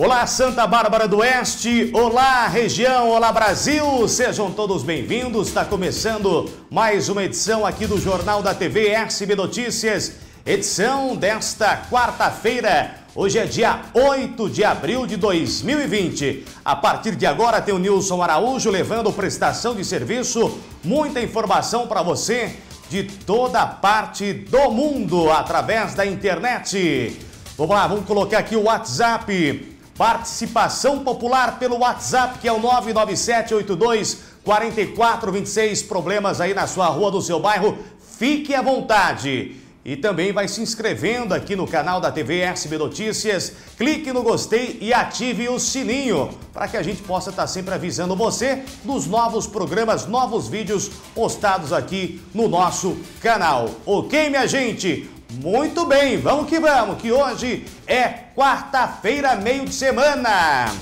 Olá, Santa Bárbara do Oeste! Olá, região! Olá, Brasil! Sejam todos bem-vindos. Está começando mais uma edição aqui do Jornal da TV SB Notícias, edição desta quarta-feira. Hoje é dia 8 de abril de 2020. A partir de agora tem o Nilson Araújo levando prestação de serviço, muita informação para você de toda parte do mundo através da internet. Vamos lá, vamos colocar aqui o WhatsApp Participação popular pelo WhatsApp, que é o 997824426. Problemas aí na sua rua, do seu bairro. Fique à vontade. E também vai se inscrevendo aqui no canal da TV SB Notícias. Clique no gostei e ative o sininho para que a gente possa estar tá sempre avisando você dos novos programas, novos vídeos postados aqui no nosso canal. Ok, minha gente? Muito bem, vamos que vamos, que hoje é quarta-feira, meio de semana.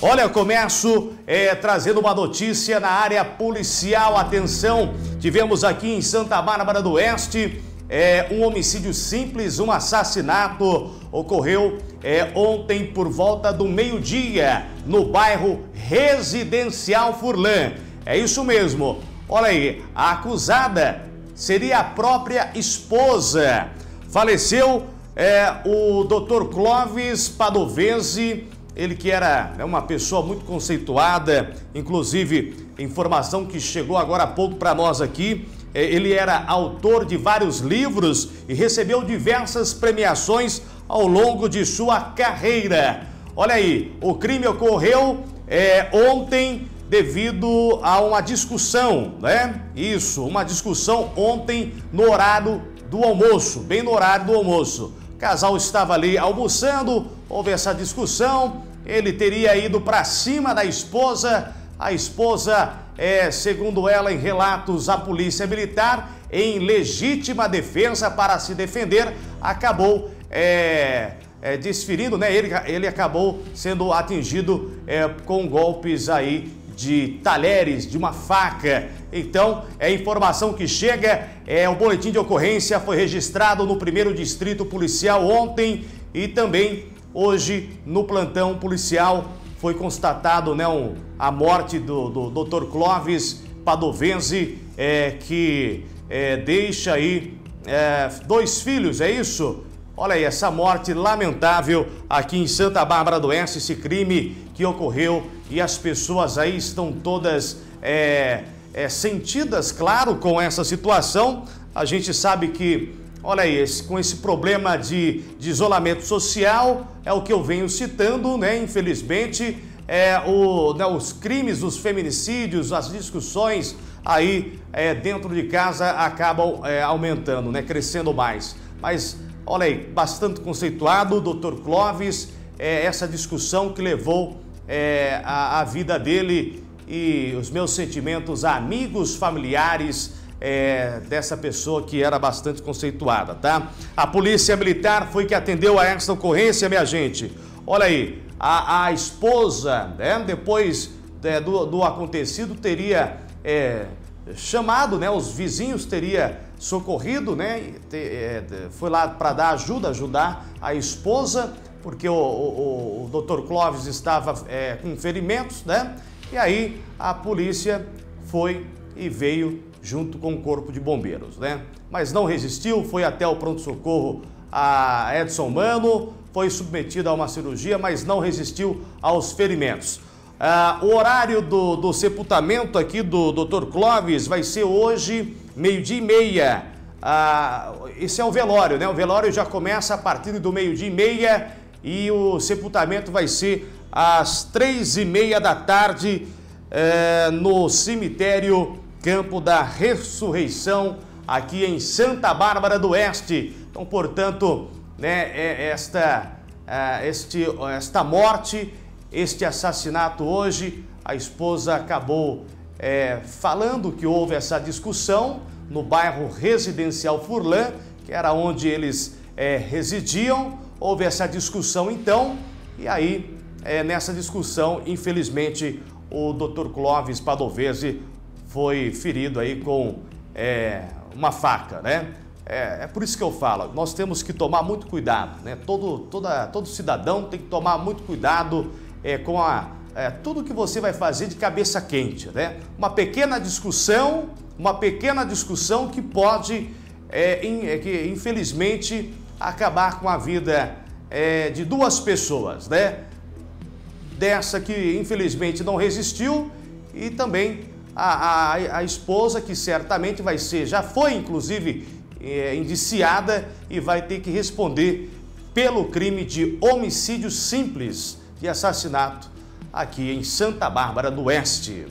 Olha, eu começo é, trazendo uma notícia na área policial. Atenção, tivemos aqui em Santa Bárbara do Oeste é, um homicídio simples, um assassinato ocorreu é, ontem por volta do meio-dia no bairro Residencial Furlan. É isso mesmo. Olha aí, a acusada seria a própria esposa. Faleceu é, o Dr. Clóvis Padovese, ele que era né, uma pessoa muito conceituada, inclusive informação que chegou agora há pouco para nós aqui. É, ele era autor de vários livros e recebeu diversas premiações ao longo de sua carreira. Olha aí, o crime ocorreu é, ontem devido a uma discussão, né? Isso, uma discussão ontem no horário do almoço, bem no horário do almoço. O casal estava ali almoçando, houve essa discussão, ele teria ido para cima da esposa. A esposa, é, segundo ela, em relatos à polícia militar, em legítima defesa para se defender, acabou é, é, desferindo, né? Ele, ele acabou sendo atingido é, com golpes aí de talheres, de uma faca. Então, é informação que chega, é o boletim de ocorrência foi registrado no primeiro distrito policial ontem e também hoje no plantão policial foi constatado né, um, a morte do, do Dr. Clóvis Padovense, é, que é, deixa aí é, dois filhos, é isso? Olha aí, essa morte lamentável aqui em Santa Bárbara do Oeste, esse crime que ocorreu e as pessoas aí estão todas é, é, sentidas, claro, com essa situação. A gente sabe que, olha aí, esse, com esse problema de, de, isolamento social, é o que eu venho citando, né? Infelizmente, é, o, né, os crimes, os feminicídios, as discussões aí é, dentro de casa acabam é, aumentando, né? Crescendo mais. Mas Olha aí, bastante conceituado, o Dr. Clóvis, é, essa discussão que levou é, a, a, vida dele e os meus sentimentos a amigos, familiares é, dessa pessoa que era bastante conceituada, tá? A polícia militar foi que atendeu a essa ocorrência, minha gente. Olha aí, a, a esposa, né, depois é, do, do, acontecido, teria é, chamado, né, os vizinhos, teria socorrido, né? É, foi lá para dar ajuda, ajudar a esposa, porque o, o, o Dr. Clóvis estava é, com ferimentos, né? E aí a polícia foi e veio junto com o corpo de bombeiros, né? Mas não resistiu, foi até o pronto-socorro a Edson Mano, foi submetido a uma cirurgia, mas não resistiu aos ferimentos. Ah, o horário do, do sepultamento aqui do Dr. Clóvis vai ser hoje meio-dia e meia. Ah, esse é o velório, né? O velório já começa a partir do meio-dia e meia e o sepultamento vai ser às três e meia da tarde eh, no cemitério Campo da Ressurreição, aqui em Santa Bárbara do Oeste. Então, portanto, né, é esta, eh, este, esta morte, este assassinato hoje, a esposa acabou é, falando que houve essa discussão no bairro residencial Furlan, que era onde eles é, residiam. Houve essa discussão então, e aí é, nessa discussão, infelizmente, o Dr. Clóvis Padovese foi ferido aí com é, uma faca, né? É, é, por isso que eu falo, nós temos que tomar muito cuidado, né? Todo, toda, todo cidadão tem que tomar muito cuidado é, com a é, tudo que você vai fazer de cabeça quente, né? Uma pequena discussão, uma pequena discussão que pode, é, in, é, que infelizmente, acabar com a vida é, de duas pessoas, né? Dessa que infelizmente não resistiu e também a, a, a esposa que certamente vai ser, já foi inclusive é, indiciada e vai ter que responder pelo crime de homicídio simples de assassinato aqui em Santa Bárbara do Oeste.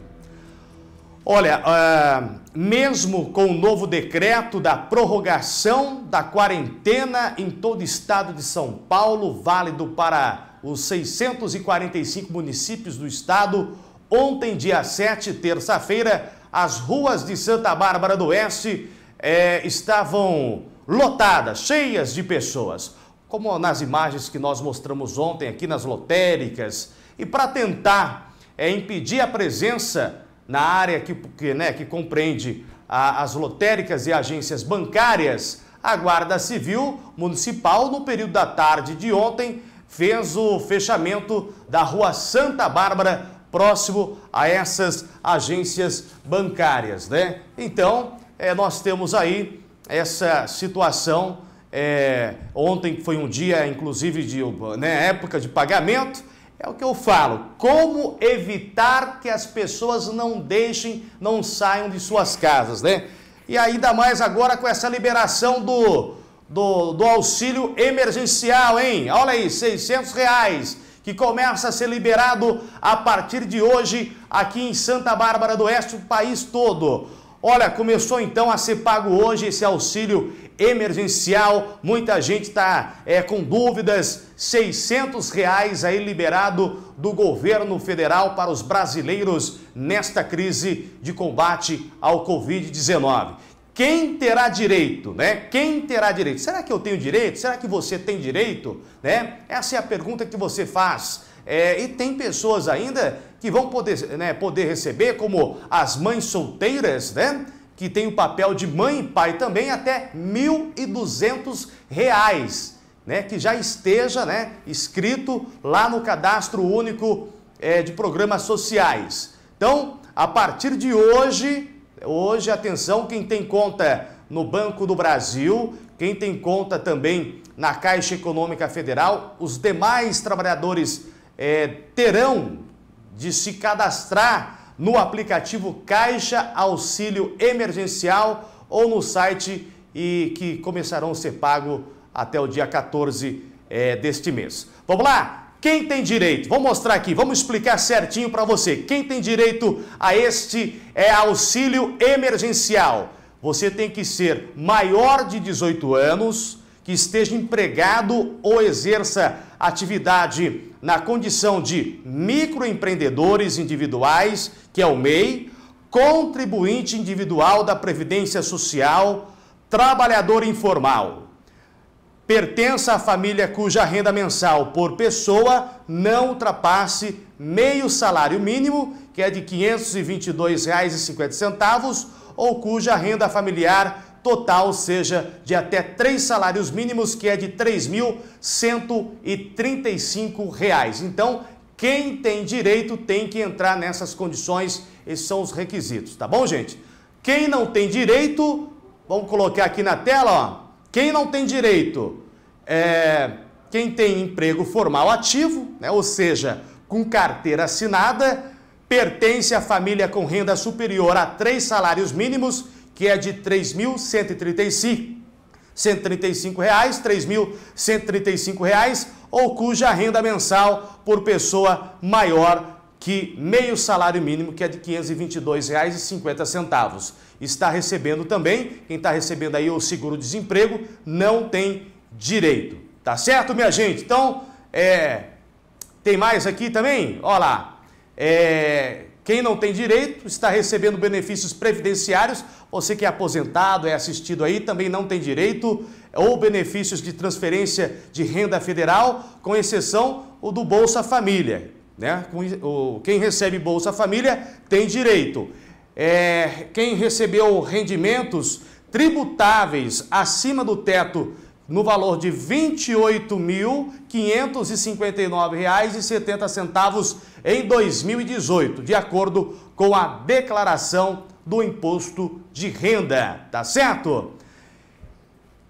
Olha, uh, mesmo com o novo decreto da prorrogação da quarentena em todo o estado de São Paulo, válido para os 645 municípios do estado, ontem, dia 7, terça-feira, as ruas de Santa Bárbara do Oeste eh, estavam lotadas, cheias de pessoas. Como nas imagens que nós mostramos ontem aqui nas lotéricas, e para tentar é, impedir a presença na área que, que, né, que compreende a, as lotéricas e agências bancárias, a Guarda Civil Municipal, no período da tarde de ontem, fez o fechamento da Rua Santa Bárbara, próximo a essas agências bancárias. Né? Então, é, nós temos aí essa situação. É, ontem foi um dia, inclusive, de né, época de pagamento, é o que eu falo. Como evitar que as pessoas não deixem, não saiam de suas casas, né? E ainda mais agora com essa liberação do, do, do auxílio emergencial, hein? Olha aí, 600 reais, que começa a ser liberado a partir de hoje aqui em Santa Bárbara do Oeste, o país todo. Olha, começou então a ser pago hoje esse auxílio emergencial. Muita gente está é, com dúvidas. R$ reais aí liberado do governo federal para os brasileiros nesta crise de combate ao Covid-19. Quem terá direito, né? Quem terá direito? Será que eu tenho direito? Será que você tem direito? Né? Essa é a pergunta que você faz. É, e tem pessoas ainda que vão poder, né, poder receber, como as mães solteiras, né? que tem o papel de mãe e pai também, até R$ 1.200, né, que já esteja né, escrito lá no Cadastro Único é, de Programas Sociais. Então, a partir de hoje, hoje, atenção, quem tem conta no Banco do Brasil, quem tem conta também na Caixa Econômica Federal, os demais trabalhadores é, terão de se cadastrar no aplicativo Caixa Auxílio Emergencial ou no site e que começarão a ser pago até o dia 14 é, eh, deste mês. Vamos lá? Quem tem direito? Vou mostrar aqui, vamos explicar certinho para você. Quem tem direito a este é auxílio emergencial. Você tem que ser maior de 18 anos, que esteja empregado ou exerça atividade na condição de microempreendedores individuais, que é o MEI, contribuinte individual da Previdência Social, trabalhador informal. Pertença à família cuja renda mensal por pessoa não ultrapasse meio salário mínimo, que é de R$ 522,50, ou cuja renda familiar total, ou seja, de até três salários mínimos, que é de R$ 3.135. Então, quem tem direito tem que entrar nessas condições, esses são os requisitos, tá bom, gente? Quem não tem direito, vamos colocar aqui na tela, ó. Quem não tem direito é quem tem emprego formal ativo, né? ou seja, com carteira assinada, pertence à família com renda superior a três salários mínimos que é de R$ 3.135, reais, R$ 3.135 reais, ou cuja renda mensal por pessoa maior que meio salário mínimo, que é de R$ 522,50. Está recebendo também, quem está recebendo aí o seguro-desemprego não tem direito. Tá certo, minha gente? Então, é... tem mais aqui também? Olha lá. É... Quem não tem direito está recebendo benefícios previdenciários. Você que é aposentado, é assistido aí, também não tem direito. Ou benefícios de transferência de renda federal, com exceção o do Bolsa Família. Né? Quem recebe Bolsa Família tem direito. É, quem recebeu rendimentos tributáveis acima do teto no valor de R$ 28.559,70 em 2018, de acordo com a declaração do imposto de renda, tá certo?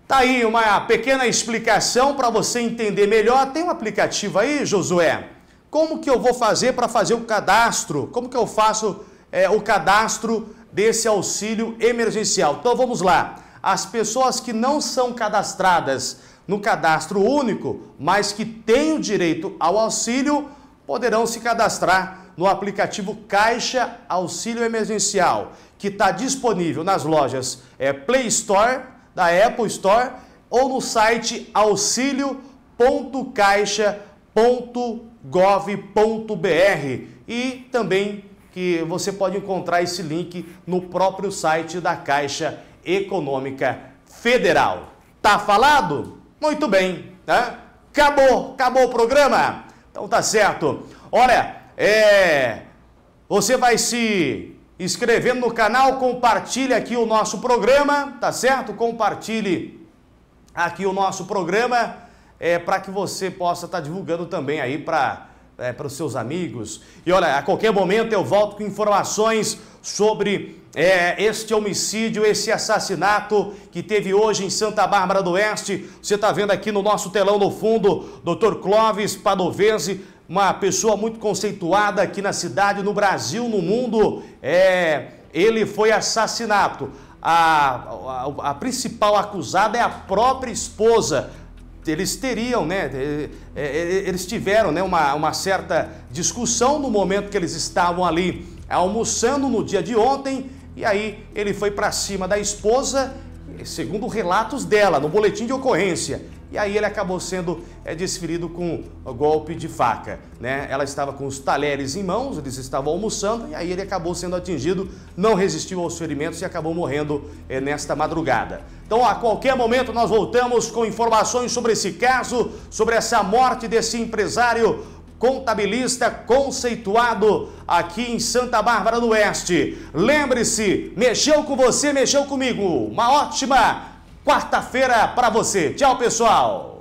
Tá aí uma pequena explicação para você entender melhor. Tem um aplicativo aí, Josué? Como que eu vou fazer para fazer o cadastro? Como que eu faço é, o cadastro desse auxílio emergencial? Então vamos lá as pessoas que não são cadastradas no cadastro único, mas que têm o direito ao auxílio, poderão se cadastrar no aplicativo Caixa Auxílio Emergencial, que está disponível nas lojas é, Play Store, da Apple Store, ou no site auxilio.caixa.gov.br e também que você pode encontrar esse link no próprio site da Caixa Econômica Federal. Tá falado? Muito bem, né? Acabou, acabou o programa. Então tá certo. Olha, é, você vai se inscrevendo no canal, compartilhe aqui o nosso programa, tá certo? Compartilhe aqui o nosso programa é, para que você possa estar tá divulgando também aí para é, para os seus amigos. E olha, a qualquer momento eu volto com informações sobre é, este homicídio, esse assassinato que teve hoje em Santa Bárbara do Oeste. Você está vendo aqui no nosso telão no fundo, Dr. Clóvis Padovese, uma pessoa muito conceituada aqui na cidade, no Brasil, no mundo. É, ele foi assassinado. A, a, a principal acusada é a própria esposa eles teriam, né, é, é, é, eles tiveram né, uma, uma certa discussão no momento que eles estavam ali almoçando no dia de ontem e aí ele foi para cima da esposa, segundo relatos dela, no boletim de ocorrência. E aí ele acabou sendo é, desferido com golpe de faca. Né? Ela estava com os talheres em mãos, eles estavam almoçando, e aí ele acabou sendo atingido, não resistiu aos ferimentos e acabou morrendo é, nesta madrugada. Então, a qualquer momento, nós voltamos com informações sobre esse caso, sobre essa morte desse empresário contabilista conceituado aqui em Santa Bárbara do Oeste. Lembre-se, mexeu com você, mexeu comigo. Uma ótima quarta-feira para você. Tchau, pessoal.